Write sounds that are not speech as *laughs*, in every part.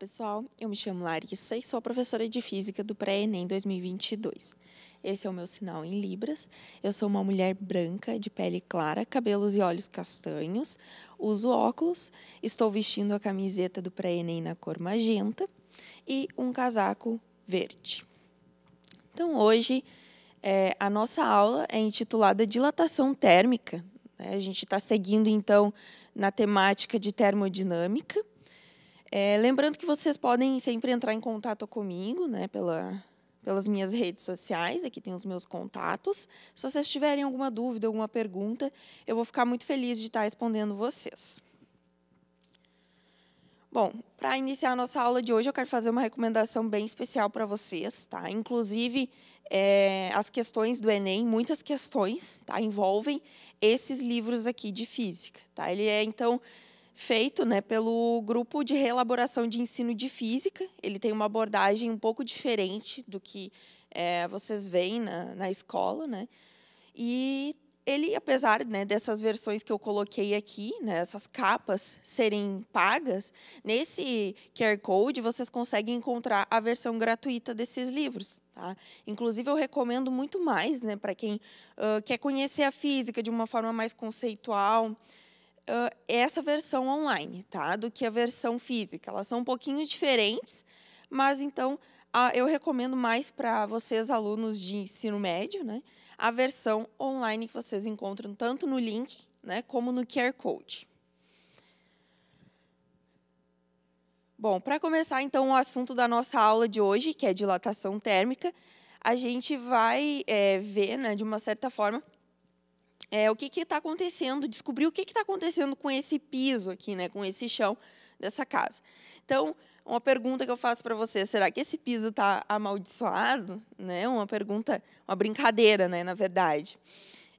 pessoal, eu me chamo Larissa e sou professora de Física do Pré-ENEM 2022. Esse é o meu sinal em libras. Eu sou uma mulher branca, de pele clara, cabelos e olhos castanhos, uso óculos, estou vestindo a camiseta do Pré-ENEM na cor magenta e um casaco verde. Então, hoje, é, a nossa aula é intitulada Dilatação Térmica. Né? A gente está seguindo, então, na temática de termodinâmica é, lembrando que vocês podem sempre entrar em contato comigo, né, pela, pelas minhas redes sociais, aqui tem os meus contatos. Se vocês tiverem alguma dúvida, alguma pergunta, eu vou ficar muito feliz de estar respondendo vocês. Bom, para iniciar a nossa aula de hoje, eu quero fazer uma recomendação bem especial para vocês, tá? Inclusive, é, as questões do Enem, muitas questões, tá? Envolvem esses livros aqui de física, tá? Ele é, então, feito né, pelo grupo de reelaboração de ensino de física. Ele tem uma abordagem um pouco diferente do que é, vocês veem na, na escola. Né? E ele, apesar né, dessas versões que eu coloquei aqui, né, essas capas serem pagas, nesse QR Code vocês conseguem encontrar a versão gratuita desses livros. Tá? Inclusive, eu recomendo muito mais né, para quem uh, quer conhecer a física de uma forma mais conceitual, uh, essa versão online, tá? Do que a versão física. Elas são um pouquinho diferentes, mas então a, eu recomendo mais para vocês, alunos de ensino médio, né? A versão online que vocês encontram tanto no link, né? Como no QR Code. Bom, para começar então o assunto da nossa aula de hoje, que é dilatação térmica, a gente vai é, ver, né, de uma certa forma, é, o que está acontecendo, descobrir o que está acontecendo com esse piso aqui, né, com esse chão dessa casa. Então, uma pergunta que eu faço para você, será que esse piso está amaldiçoado? Né? Uma pergunta, uma brincadeira, né, na verdade.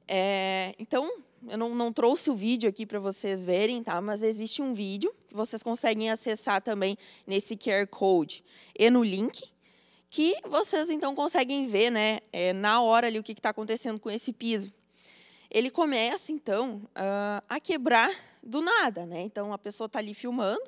É, então, eu não, não, trouxe o vídeo aqui para vocês verem, tá? Mas existe um vídeo que vocês conseguem acessar também nesse QR Code e no link, que vocês então conseguem ver, né, é, na hora ali o que está acontecendo com esse piso ele começa, então, ah, a quebrar do nada. Né? Então, a pessoa está ali filmando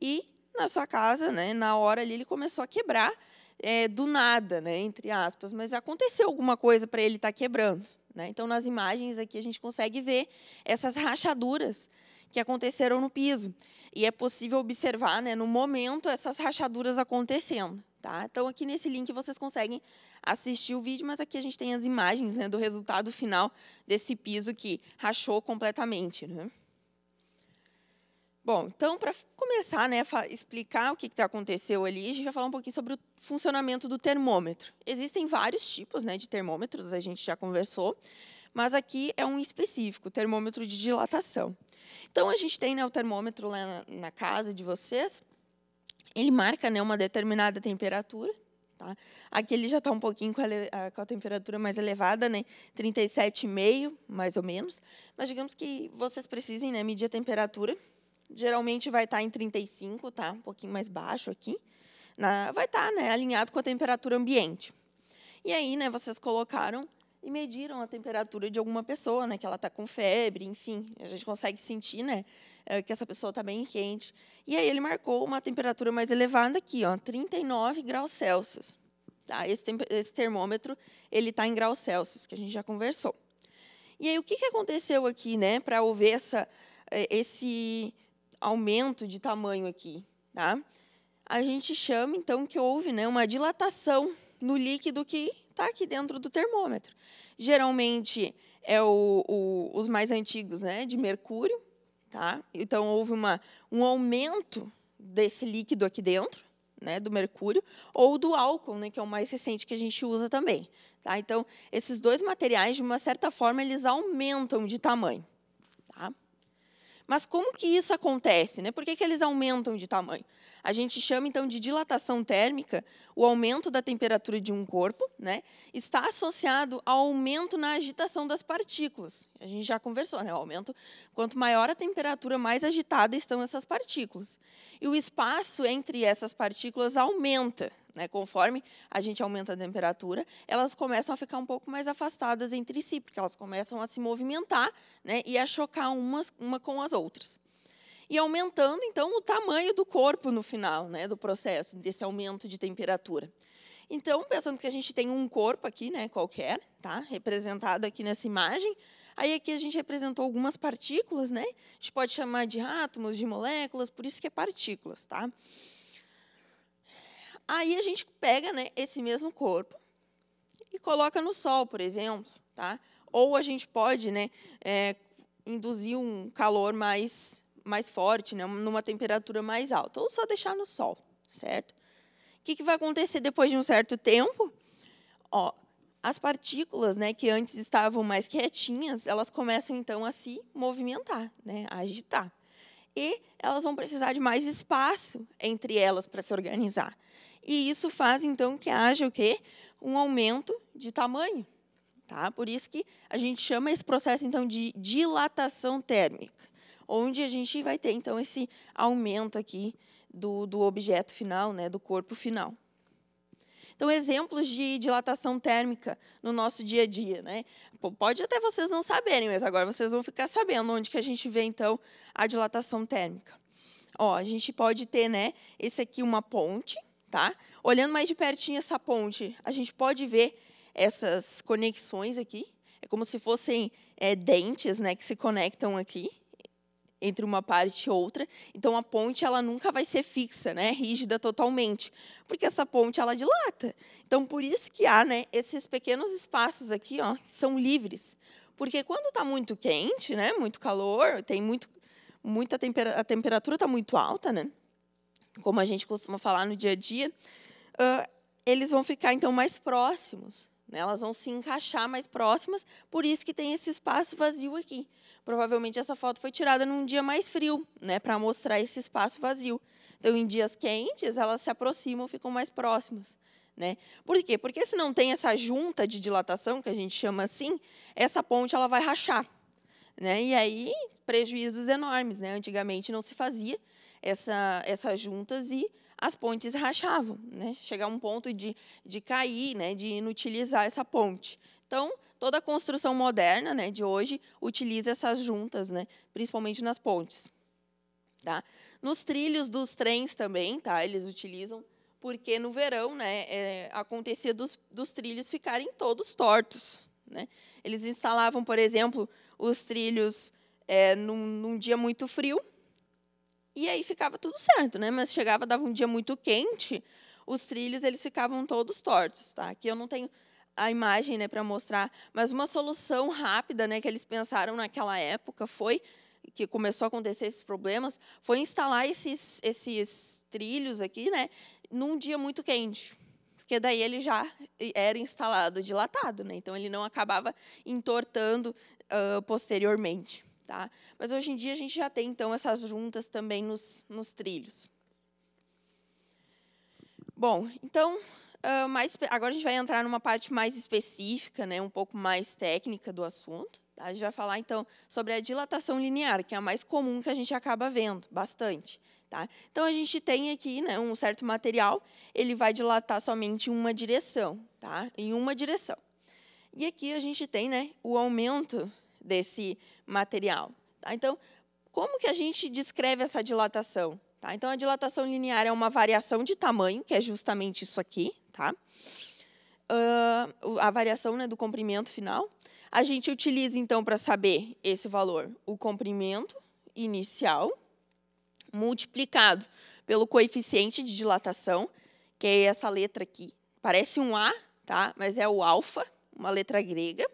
e, na sua casa, né, na hora ali, ele começou a quebrar é, do nada, né, entre aspas. Mas aconteceu alguma coisa para ele estar tá quebrando. Né? Então, nas imagens aqui, a gente consegue ver essas rachaduras que aconteceram no piso. E é possível observar, né, no momento, essas rachaduras acontecendo. Tá? Então, aqui nesse link vocês conseguem assistir o vídeo, mas aqui a gente tem as imagens né, do resultado final desse piso que rachou completamente. Né? Bom, então, para começar né, a explicar o que, que tá aconteceu ali, a gente vai falar um pouquinho sobre o funcionamento do termômetro. Existem vários tipos né, de termômetros, a gente já conversou, mas aqui é um específico, termômetro de dilatação. Então, a gente tem né, o termômetro lá na, na casa de vocês, ele marca né, uma determinada temperatura. Tá? Aqui ele já está um pouquinho com a, com a, temperatura mais elevada, né? 37,5, mais ou menos. Mas digamos que vocês precisem né, medir a temperatura. Geralmente vai estar tá em 35, tá? um pouquinho mais baixo aqui. Na, vai estar tá, né, alinhado com a temperatura ambiente. E aí, né, vocês colocaram e mediram a temperatura de alguma pessoa, né, que ela está com febre, enfim, a gente consegue sentir, né, eh, que essa pessoa está bem quente. E aí ele marcou uma temperatura mais elevada aqui, ó, 39 graus Celsius. Tá? Esse, esse termômetro ele está em graus Celsius, que a gente já conversou. E aí o que, que aconteceu aqui, né, para houver essa, eh, esse aumento de tamanho aqui, tá? A gente chama então que houve, né, uma dilatação no líquido que está aqui dentro do termômetro. Geralmente é o, o, os mais antigos, né, de mercúrio, tá? Então houve uma, um aumento desse líquido aqui dentro, né, do mercúrio, ou do álcool, né, que é o mais recente que a gente usa também, tá? Então esses dois materiais, de uma certa forma, eles aumentam de tamanho, tá? Mas como que isso acontece, né? Por que, que eles aumentam de tamanho? A gente chama então de dilatação térmica o aumento da temperatura de um corpo, né? Está associado ao aumento na agitação das partículas. A gente já conversou, né? O aumento, quanto maior a temperatura, mais agitada estão essas partículas. E o espaço entre essas partículas aumenta, né? Conforme a gente aumenta a temperatura, elas começam a ficar um pouco mais afastadas entre si, porque elas começam a se movimentar, né? E a chocar umas uma com as outras e aumentando então o tamanho do corpo no final, né, do processo desse aumento de temperatura. Então, pensando que a gente tem um corpo aqui, né, qualquer, tá, representado aqui nessa imagem, aí aqui a gente representou algumas partículas, né? A gente pode chamar de átomos, de moléculas, por isso que é partículas, tá? Aí a gente pega, né, esse mesmo corpo e coloca no sol, por exemplo, tá? Ou a gente pode, né, é, induzir um calor mais mais forte, né, numa temperatura mais alta, ou só deixar no sol, certo? O que, que vai acontecer depois de um certo tempo? Ó, as partículas, né, que antes estavam mais quietinhas, elas começam então a se movimentar, né, a agitar. E elas vão precisar de mais espaço entre elas para se organizar. E isso faz então que haja o quê? Um aumento de tamanho, tá? Por isso que a gente chama esse processo então de dilatação térmica onde a gente vai ter, então, esse aumento aqui do, do objeto final, né, do corpo final. Então, exemplos de dilatação térmica no nosso dia a dia. Né? Pode até vocês não saberem, mas agora vocês vão ficar sabendo onde que a gente vê, então, a dilatação térmica. Ó, a gente pode ter né, esse aqui uma ponte. Tá? Olhando mais de pertinho essa ponte, a gente pode ver essas conexões aqui. É como se fossem é, dentes né, que se conectam aqui entre uma parte e outra. Então a ponte ela nunca vai ser fixa, né, rígida totalmente, porque essa ponte ela dilata. Então por isso que há, né, esses pequenos espaços aqui, ó, que são livres. Porque quando está muito quente, né, muito calor, tem muito muita tempera a temperatura está muito alta, né? Como a gente costuma falar no dia a dia, uh, eles vão ficar então mais próximos. Né? Elas vão se encaixar mais próximas, por isso que tem esse espaço vazio aqui. Provavelmente essa foto foi tirada num dia mais frio, né, para mostrar esse espaço vazio. Então, em dias quentes, elas se aproximam, ficam mais próximas. Né? Por quê? Porque se não tem essa junta de dilatação, que a gente chama assim, essa ponte ela vai rachar. Né? E aí, prejuízos enormes. Né? Antigamente não se fazia essa, essas juntas e as pontes rachavam, né? chegar a um ponto de, de cair, né? de inutilizar essa ponte. Então, toda a construção moderna né? de hoje utiliza essas juntas, né? principalmente nas pontes. Tá? Nos trilhos dos trens também, tá? eles utilizam, porque no verão né? É, acontecia dos, dos trilhos ficarem todos tortos. Né? Eles instalavam, por exemplo, os trilhos é, num, num, dia muito frio, e aí ficava tudo certo, né? mas chegava, dava um dia muito quente, os trilhos eles ficavam todos tortos. Tá? Aqui eu não tenho a imagem né, para mostrar, mas uma solução rápida né, que eles pensaram naquela época foi que começou a acontecer esses problemas foi instalar esses, esses trilhos aqui, né, num dia muito quente porque daí ele já era instalado dilatado, né? então ele não acabava entortando uh, posteriormente. Tá? Mas hoje em dia a gente já tem então essas juntas também nos, nos trilhos. Bom, então uh, mais, agora a gente vai entrar numa parte mais específica, né, um pouco mais técnica do assunto. A gente vai falar, então, sobre a dilatação linear, que é a mais comum que a gente acaba vendo bastante. Tá? Então, a gente tem aqui né, um certo material, ele vai dilatar somente em uma direção, tá? em uma direção. E aqui a gente tem né, o aumento desse material. Tá? Então, como que a gente descreve essa dilatação? Tá? Então, a dilatação linear é uma variação de tamanho, que é justamente isso aqui, tá? Uh, a variação né, do comprimento final. A gente utiliza, então, para saber esse valor, o comprimento inicial multiplicado pelo coeficiente de dilatação, que é essa letra aqui. Parece um A, tá? mas é o alfa, uma letra grega.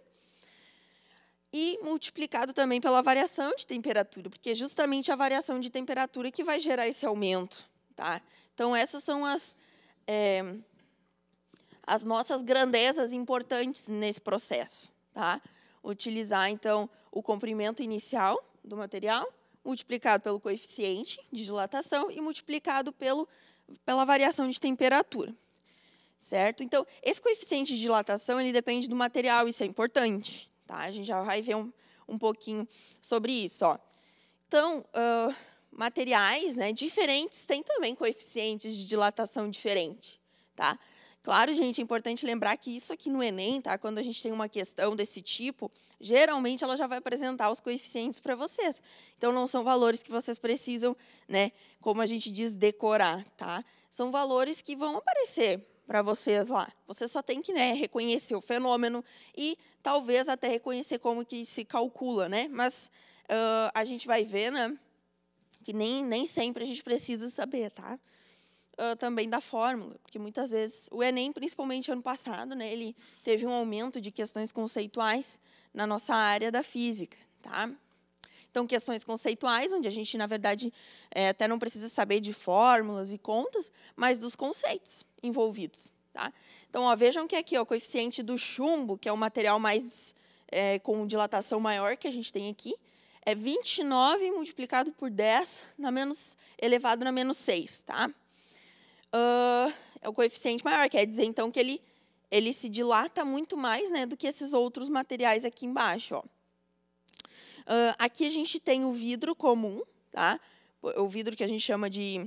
E multiplicado também pela variação de temperatura, porque é justamente a variação de temperatura que vai gerar esse aumento. Tá? Então, essas são as, é, as nossas grandezas importantes nesse processo. Tá? Utilizar, então, o comprimento inicial do material, multiplicado pelo coeficiente de dilatação e multiplicado pelo, pela variação de temperatura. Certo? Então, esse coeficiente de dilatação ele depende do material, isso é importante. Tá? A gente já vai ver um, um pouquinho sobre isso. Ó. Então, uh, materiais né, diferentes têm também coeficientes de dilatação diferente. Tá? Claro, gente, é importante lembrar que isso aqui no Enem, tá? Quando a gente tem uma questão desse tipo, geralmente ela já vai apresentar os coeficientes para vocês. Então não são valores que vocês precisam, né, como a gente diz, decorar, tá? São valores que vão aparecer para vocês lá. Você só tem que, né, reconhecer o fenômeno e talvez até reconhecer como que se calcula, né? Mas uh, a gente vai ver, né, que nem, nem sempre a gente precisa saber, tá? uh, também da fórmula, porque muitas vezes o Enem, principalmente ano passado, né, ele teve um aumento de questões conceituais na nossa área da física, tá? Então, questões conceituais, onde a gente, na verdade, é, até não precisa saber de fórmulas e contas, mas dos conceitos envolvidos. Tá? Então, ó, vejam que aqui ó, o coeficiente do chumbo, que é o material mais é, com dilatação maior que a gente tem aqui, é 29 multiplicado por 10 na menos elevado na menos 6, tá? uh, é o coeficiente maior. Quer dizer, então, que ele, ele se dilata muito mais né, do que esses outros materiais aqui embaixo. Ó. Uh, aqui a gente tem o vidro comum, tá? o vidro que a gente chama de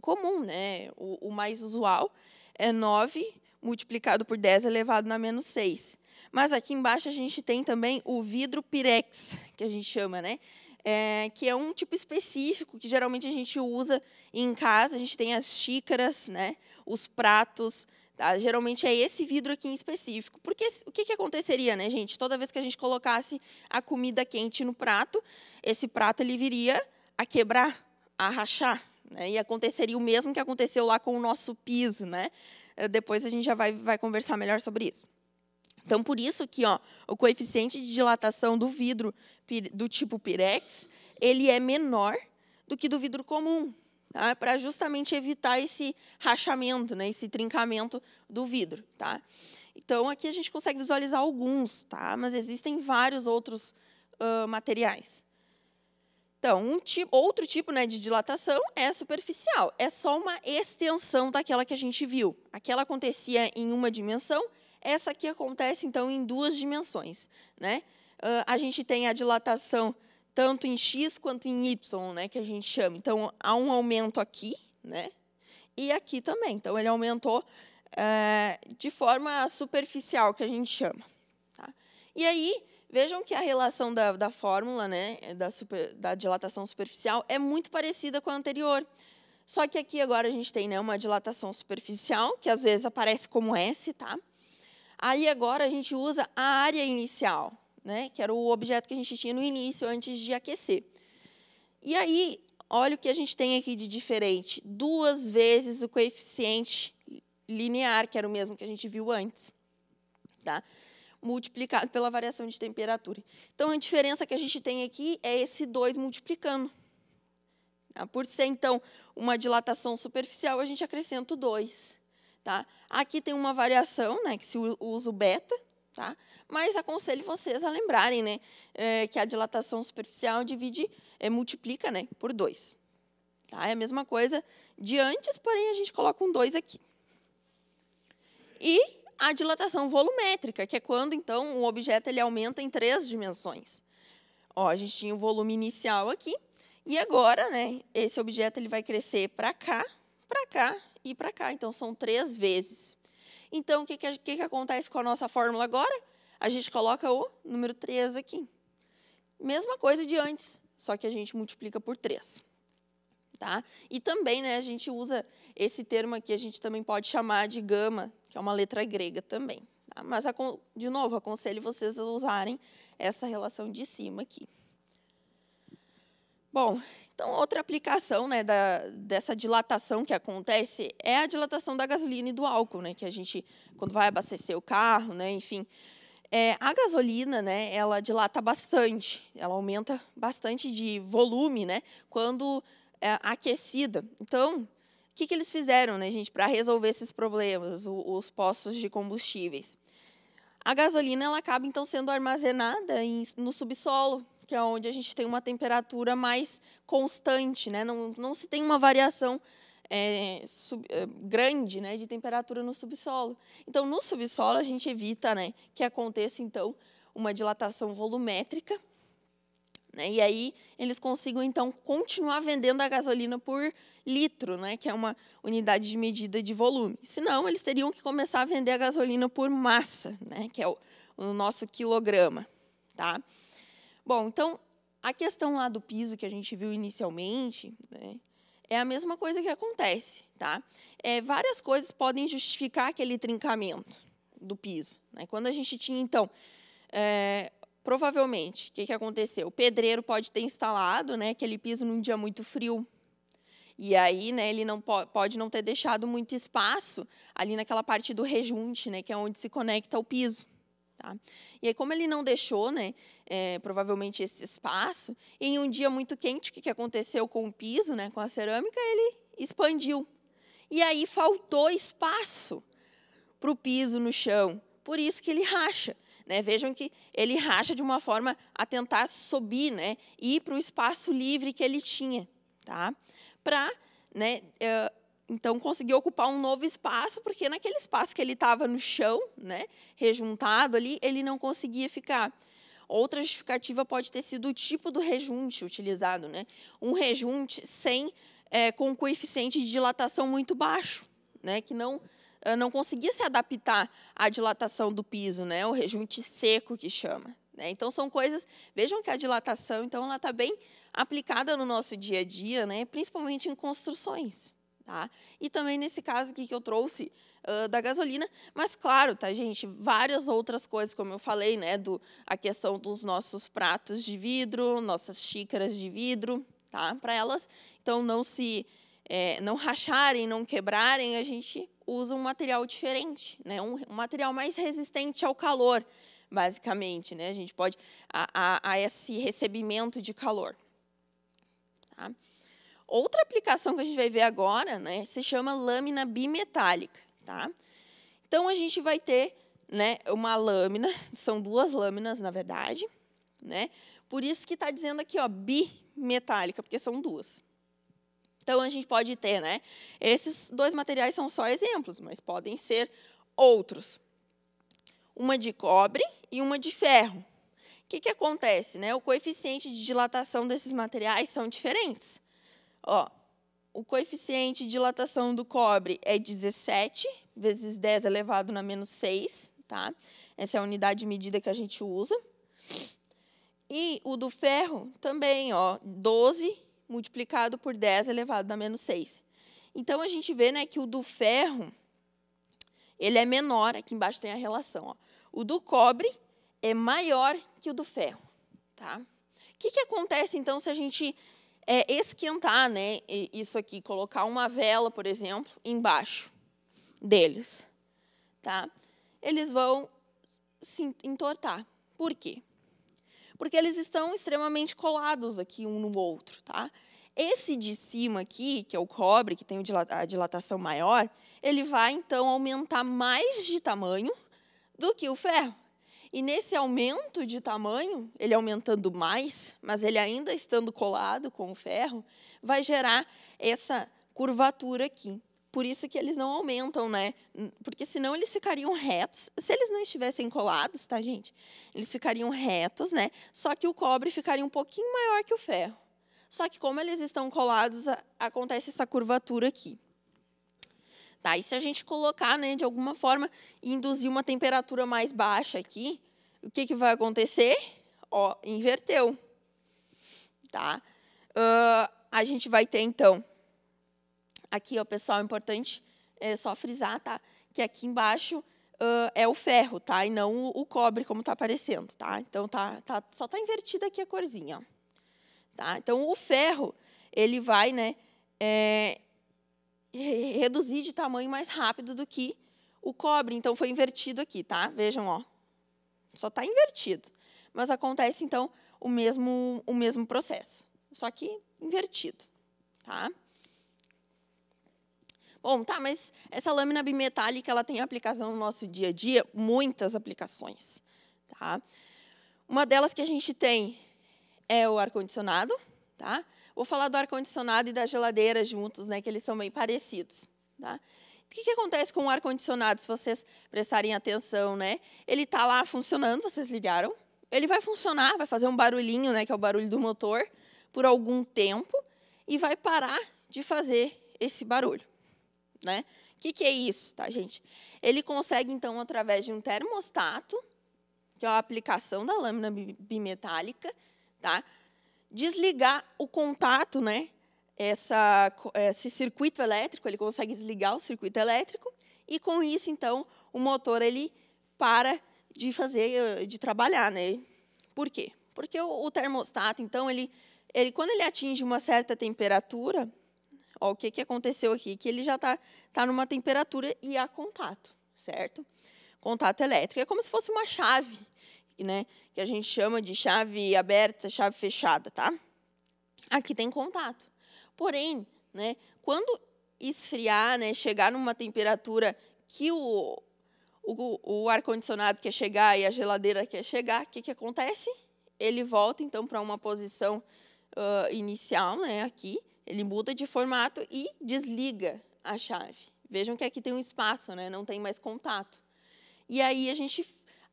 comum, né? o, o mais usual, é 9 multiplicado por 10 elevado na menos 6. Mas aqui embaixo a gente tem também o vidro pirex, que a gente chama, né? é, que é um tipo específico que geralmente a gente usa em casa. A gente tem as xícaras, né, os pratos. Tá? Geralmente é esse vidro aqui em específico. Porque o que, que aconteceria, né, gente? Toda vez que a gente colocasse a comida quente no prato, esse prato ele viria a quebrar, a rachar. Né? E aconteceria o mesmo que aconteceu lá com o nosso piso. Né? É, depois a gente já vai, vai conversar melhor sobre isso. Então, por isso que ó, o coeficiente de dilatação do vidro do tipo Pirex ele é menor do que do vidro comum, tá? para justamente evitar esse rachamento, né? esse trincamento do vidro. Tá? Então, aqui a gente consegue visualizar alguns, tá? mas existem vários outros uh, materiais. Então, um tipo, outro tipo né, de dilatação é superficial, é só uma extensão daquela que a gente viu. Aquela acontecia em uma dimensão essa aqui acontece, então, em duas dimensões. Né? Uh, a gente tem a dilatação tanto em x quanto em y, né, que a gente chama. Então, há um aumento aqui né, e aqui também. Então, ele aumentou de forma superficial, que a gente chama. Tá? E aí, vejam que a relação da, da fórmula né, da, super, da dilatação superficial é muito parecida com a anterior. Só que aqui agora a gente tem né, uma dilatação superficial, que às vezes aparece como S, tá? Aí agora a gente usa a área inicial, né, que era o objeto que a gente tinha no início, antes de aquecer. E aí, olha o que a gente tem aqui de diferente. Duas vezes o coeficiente linear, que era o mesmo que a gente viu antes. Tá? Multiplicado pela variação de temperatura. Então, a diferença que a gente tem aqui é esse 2 multiplicando. Tá? Por ser, então, uma dilatação superficial, a gente acrescenta o 2. Tá? Aqui tem uma variação, né, que se usa o beta, tá? mas aconselho vocês a lembrarem né, é, que a dilatação superficial divide, é, multiplica né, por 2. Tá? É a mesma coisa de antes, porém a gente coloca um 2 aqui. E a dilatação volumétrica, que é quando, então, o objeto ele aumenta em três dimensões. Ó, a gente tinha o volume inicial aqui, e agora, né, esse objeto ele vai crescer para cá, para cá e para cá. Então, são três vezes. Então, o que, que, que, que acontece com a nossa fórmula agora? A gente coloca o número 3 aqui. Mesma coisa de antes, só que a gente multiplica por 3. Tá? E também né, a gente usa esse termo aqui, a gente também pode chamar de gama, que é uma letra grega também. Tá? Mas, de novo, aconselho vocês a usarem essa relação de cima aqui. Bom, então outra aplicação né, da, dessa dilatação que acontece é a dilatação da gasolina e do álcool, né, que a gente, quando vai abastecer o carro, né, enfim. É, a gasolina, né, ela dilata bastante, ela aumenta bastante de volume né, quando é aquecida. Então, o que, que eles fizeram, né, gente, para resolver esses problemas, o, os postos de combustíveis? A gasolina ela acaba então sendo armazenada em, no subsolo que é onde a gente tem uma temperatura mais constante, né? não, não se tem uma variação é, sub, é, grande né, de temperatura no subsolo. Então, no subsolo, a gente evita né, que aconteça, então, uma dilatação volumétrica, né, e aí eles consigam, então, continuar vendendo a gasolina por litro, né, que é uma unidade de medida de volume. Senão, eles teriam que começar a vender a gasolina por massa, né, que é o, o nosso quilograma. Tá? Bom, então, a questão lá do piso que a gente viu inicialmente, né, é a mesma coisa que acontece, tá? É, várias coisas podem justificar aquele trincamento do piso. Né? Quando a gente tinha, então, é, provavelmente, o que, que aconteceu? O pedreiro pode ter instalado né, aquele piso num dia muito frio. E aí, né, ele não po pode não ter deixado muito espaço ali naquela parte do rejunte, né, que é onde se conecta o piso. Tá? E aí, como ele não deixou, né, é, provavelmente, esse espaço, em um dia muito quente, o que aconteceu com o piso, né, com a cerâmica, ele expandiu. E aí faltou espaço para o piso no chão. Por isso que ele racha. Né? Vejam que ele racha de uma forma a tentar subir, né, ir para o espaço livre que ele tinha. Tá? Para né, uh, então conseguiu ocupar um novo espaço, porque naquele espaço que ele estava no chão, né, rejuntado ali, ele não conseguia ficar. Outra justificativa pode ter sido o tipo do rejunte utilizado, né? Um rejunte sem é, com um coeficiente de dilatação muito baixo, né, que não eh, não conseguia se adaptar à dilatação do piso, né? O rejunte seco que chama. Né? Então são coisas. Vejam que a dilatação, então, ela está bem aplicada no nosso dia a dia, né? Principalmente em construções. Tá? E também nesse caso aqui que eu trouxe uh, da gasolina, mas claro, tá, gente, várias outras coisas, como eu falei, né, do, a questão dos nossos pratos de vidro, nossas xícaras de vidro, tá, para elas, então não se, é, não racharem, não quebrarem, a gente usa um material diferente, né, um, um material mais resistente ao calor, basicamente, né, a gente pode a, a, a esse recebimento de calor. Tá? Outra aplicação que a gente vai ver agora né, se chama lâmina bimetálica. Tá? Então, a gente vai ter né, uma lâmina, *laughs* são duas lâminas, na verdade. Né? Por isso que está dizendo aqui ó, bimetálica, porque são duas. Então, a gente pode ter, né? Esses dois materiais são só exemplos, mas podem ser outros. Uma de cobre e uma de ferro. O que, que acontece? Né? O coeficiente de dilatação desses materiais são diferentes. Ó, o coeficiente de dilatação do cobre é 17 vezes 10 elevado na menos 6, tá? Essa é a unidade de medida que a gente usa. E o do ferro também, ó, 12 multiplicado por 10 elevado na menos 6. Então, a gente vê né, que o do ferro ele é menor, aqui embaixo tem a relação. Ó. O do cobre é maior que o do ferro. Tá? O que, que acontece, então, se a gente é, esquentar né, isso aqui, colocar uma vela, por exemplo, embaixo deles. Tá? Eles vão se entortar. Por quê? Porque eles estão extremamente colados aqui um no outro. Tá? Esse de cima aqui, que é o cobre, que tem a dilatação maior, ele vai, então, aumentar mais de tamanho do que o ferro. E nesse aumento de tamanho, ele aumentando mais, mas ele ainda estando colado com o ferro, vai gerar essa curvatura aqui. Por isso que eles não aumentam, né? Porque senão eles ficariam retos. Se eles não estivessem colados, tá, gente? Eles ficariam retos, né? Só que o cobre ficaria um pouquinho maior que o ferro. Só que como eles estão colados, acontece essa curvatura aqui. Tá? E se a gente colocar, né, de alguma forma, e induzir uma temperatura mais baixa aqui, o que, que vai acontecer? Ó, inverteu. Tá? Uh, a gente vai ter, então, aqui, ó, pessoal, é importante é só frisar, tá? Que aqui embaixo uh, é o ferro, tá? E não o, o cobre, como está aparecendo, tá? Então, tá, tá, só está invertida aqui a corzinha, ó. Tá? Então, o ferro, ele vai, né, é, reduzir de tamanho mais rápido do que o cobre. Então, foi invertido aqui, tá? Vejam, ó. Só está invertido. Mas acontece, então, o mesmo, o mesmo processo, só que invertido, tá? Bom, tá, mas essa lâmina bimetálica ela tem aplicação no nosso dia a dia, muitas aplicações, tá? Uma delas que a gente tem é o ar condicionado, tá? Vou falar do ar-condicionado e da geladeira juntos, né, que eles são bem parecidos. Tá? O que, que acontece com o ar-condicionado, se vocês prestarem atenção? Né? Ele está lá funcionando, vocês ligaram. Ele vai funcionar, vai fazer um barulhinho, né, que é o barulho do motor, por algum tempo, e vai parar de fazer esse barulho. Né? O que, que é isso, tá, gente? Ele consegue, então, através de um termostato, que é a aplicação da lâmina bimetálica, tá? desligar o contato, né? Essa, esse circuito elétrico, ele consegue desligar o circuito elétrico e com isso, então, o motor ele para de fazer, eh, de trabalhar, né? Por quê? Porque o, o termostato, então, ele, ele quando ele atinge uma certa temperatura, ó, o que, que aconteceu aqui? Que ele já está tá numa temperatura e há contato, certo? Contato elétrico. É como se fosse uma chave né, que a gente chama de chave aberta, chave fechada, tá? Aqui tem contato. Porém, né, quando esfriar, né, chegar numa temperatura que o, o, o ar-condicionado quer chegar e a geladeira quer chegar, o que, que acontece? Ele volta, então, para uma posição uh, inicial, né, aqui, ele muda de formato e desliga a chave. Vejam que aqui tem um espaço, né, não tem mais contato. E aí a gente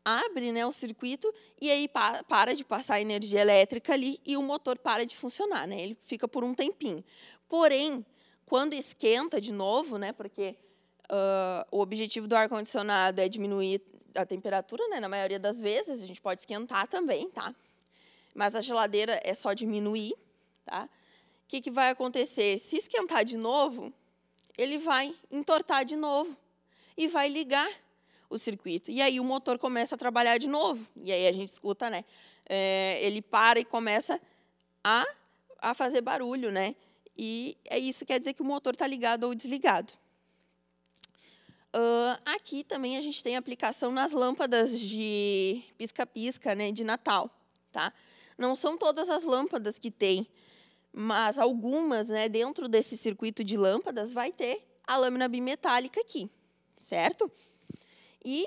abre né, o circuito e aí pa para de passar energia elétrica ali e o motor para de funcionar, né? Ele fica por um tempinho. Porém, quando esquenta de novo, né? Porque uh, o objetivo do ar condicionado é diminuir a temperatura, né? Na maioria das vezes a gente pode esquentar também, tá? Mas a geladeira é só diminuir, tá? O que, que vai acontecer? Se esquentar de novo, ele vai entortar de novo e vai ligar o circuito. E aí o motor começa a trabalhar de novo. E aí a gente escuta, né? É, ele para e começa a, a fazer barulho, né? E é isso quer dizer que o motor está ligado ou desligado. Uh, aqui também a gente tem aplicação nas lâmpadas de pisca-pisca, né, de Natal, tá? Não são todas as lâmpadas que tem, mas algumas, né, dentro desse circuito de lâmpadas vai ter a lâmina bimetálica aqui, certo? E,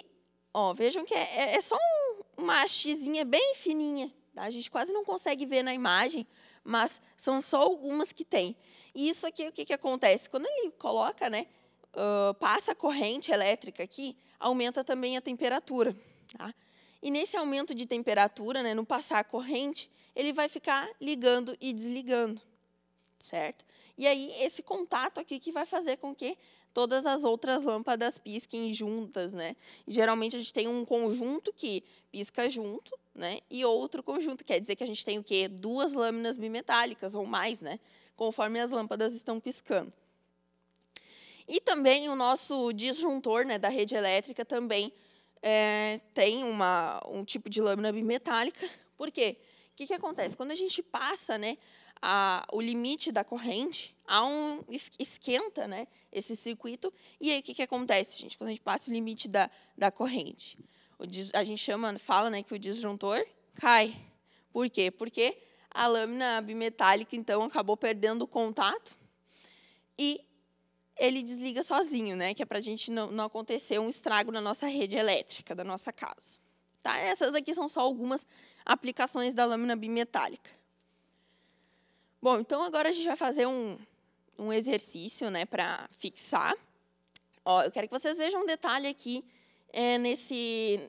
ó, vejam que é, é, é só um, uma hastezinha bem fininha. Tá? A gente quase não consegue ver na imagem, mas são só algumas que tem. E isso aqui, o que, que acontece? Quando ele coloca, né, uh, passa a corrente elétrica aqui, aumenta também a temperatura. Tá? E nesse aumento de temperatura, né, no passar a corrente, ele vai ficar ligando e desligando, certo? E aí esse contato aqui que vai fazer com que todas as outras lâmpadas pisquem juntas, né? Geralmente a gente tem um conjunto que pisca junto, né? E outro conjunto, quer dizer que a gente tem o quê? Duas lâminas bimetálicas ou mais, né? Conforme as lâmpadas estão piscando. E também o nosso disjuntor né, da rede elétrica também é, tem uma, um tipo de lâmina bimetálica. Por quê? O que, que acontece? Quando a gente passa né, a, o limite da corrente, há um esquenta né, esse circuito, e aí o que, que acontece, gente, quando a gente passa o limite da, da corrente? O, a gente chama, fala né, que o disjuntor cai. Por quê? Porque a lâmina bimetálica, então, acabou perdendo o contato e ele desliga sozinho, né? Que é para a gente não, não, acontecer um estrago na nossa rede elétrica da nossa casa. Tá? Essas aqui são só algumas aplicações da lâmina bimetálica. Bom, então agora a gente vai fazer um, um exercício né, para fixar. Ó, eu quero que vocês vejam um detalhe aqui é, nesse,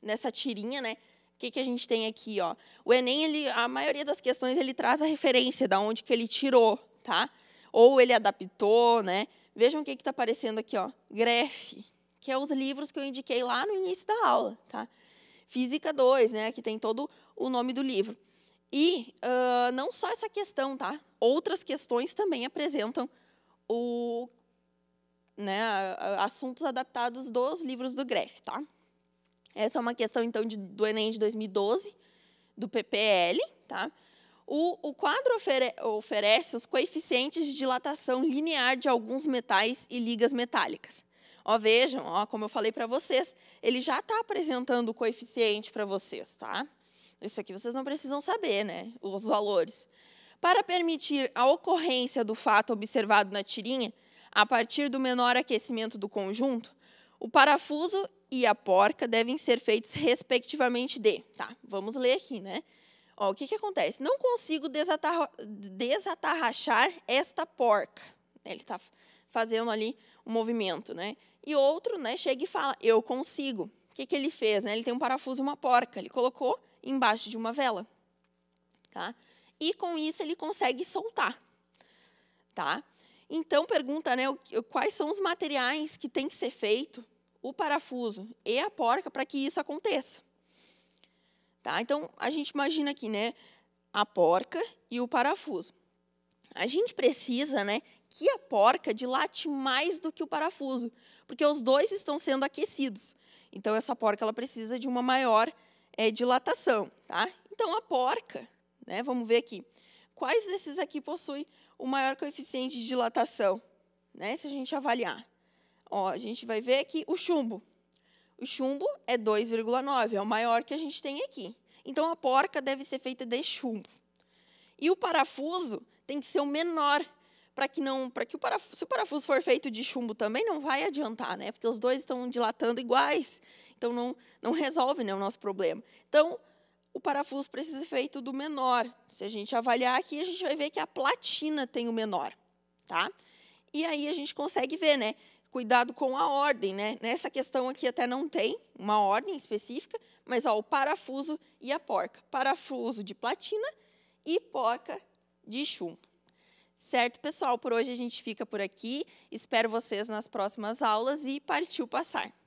nessa tirinha, né? O que, que a gente tem aqui, ó? O Enem, ele, a maioria das questões, ele traz a referência da onde que ele tirou, tá? Ou ele adaptou, né? Vejam o que está aparecendo aqui, ó. Grefe, que é os livros que eu indiquei lá no início da aula, tá? Física 2, né? Que tem todo o nome do livro. E uh, não só essa questão, tá? Outras questões também apresentam o, né, assuntos adaptados dos livros do Greff, tá? Essa é uma questão, então, de, do Enem de 2012, do PPL, tá? O, o quadro ofere, oferece os coeficientes de dilatação linear de alguns metais e ligas metálicas. Ó, vejam, ó, como eu falei para vocês, ele já está apresentando o coeficiente para vocês, Tá? isso aqui vocês não precisam saber, né? Os valores. Para permitir a ocorrência do fato observado na tirinha, a partir do menor aquecimento do conjunto, o parafuso e a porca devem ser feitos respectivamente de. Tá, vamos ler aqui, né? Ó, o que, que acontece? Não consigo desatar, desatarrachar esta porca. Ele está fazendo ali um movimento, né? E outro, né, chega e fala, eu consigo. O que, que ele fez? Né? Ele tem um parafuso e uma porca. Ele colocou embaixo de uma vela. Tá? E com isso ele consegue soltar. Tá? Então pergunta, né, quais são os materiais que tem que ser feito o parafuso e a porca para que isso aconteça. Tá? Então a gente imagina aqui, né, a porca e o parafuso. A gente precisa, né, que a porca dilate mais do que o parafuso, porque os dois estão sendo aquecidos. Então essa porca ela precisa de uma maior é, dilatação. Tá? Então, a porca, né, vamos ver aqui. Quais desses aqui possuem o maior coeficiente de dilatação? Né, se a gente avaliar. Ó, a gente vai ver aqui o chumbo. O chumbo é 2,9, é o maior que a gente tem aqui. Então, a porca deve ser feita de chumbo. E o parafuso tem que ser o menor, para que não, para que o parafuso, se o parafuso for feito de chumbo também não vai adiantar, né? Porque os dois estão dilatando iguais. Então, não, não resolve né, o nosso problema. Então, o parafuso precisa ser feito do menor. Se a gente avaliar aqui, a gente vai ver que a platina tem o menor. Tá? E aí a gente consegue ver, né? Cuidado com a ordem, né? Nessa questão aqui até não tem uma ordem específica, mas ó, o parafuso e a porca. Parafuso de platina e porca de chumbo. Certo, pessoal? Por hoje a gente fica por aqui. Espero vocês nas próximas aulas e partiu passar!